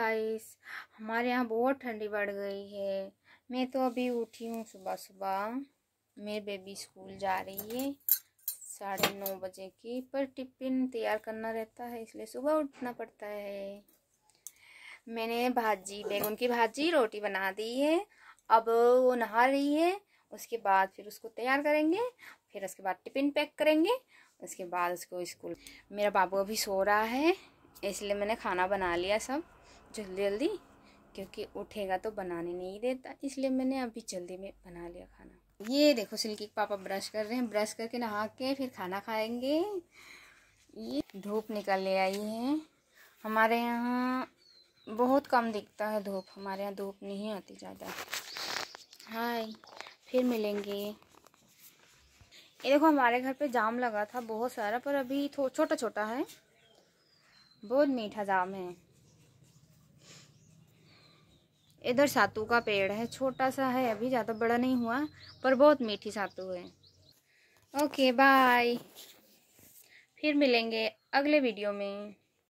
guys हमारे यहाँ बहुत ठंडी बढ़ गई है मैं तो अभी उठी हूँ सुबह सुबह मेरी बेबी स्कूल जा रही है साढ़े नौ बजे की पर टिफिन तैयार करना रहता है इसलिए सुबह उठना पड़ता है मैंने भाजी बैगन की भाजी रोटी बना दी है अब वो नहा रही है उसके बाद फिर उसको तैयार करेंगे फिर उसके बाद टिफिन पैक करेंगे उसके बाद उसको स्कूल मेरा बाबू अभी सो रहा है इसलिए मैंने खाना बना लिया सब जल्दी जल्दी क्योंकि उठेगा तो बनाने नहीं देता इसलिए मैंने अभी जल्दी में बना लिया खाना ये देखो सिल्की पापा ब्रश कर रहे हैं ब्रश करके नहा के फिर खाना खाएंगे ये धूप निकल ले आई है हमारे यहाँ बहुत कम दिखता है धूप हमारे यहाँ धूप नहीं आती ज़्यादा हाय फिर मिलेंगे ये देखो हमारे घर पे जाम लगा था बहुत सारा पर अभी छोटा छोटा है बहुत मीठा जाम है इधर सातू का पेड़ है छोटा सा है अभी ज़्यादा बड़ा नहीं हुआ पर बहुत मीठी सातू है ओके बाय फिर मिलेंगे अगले वीडियो में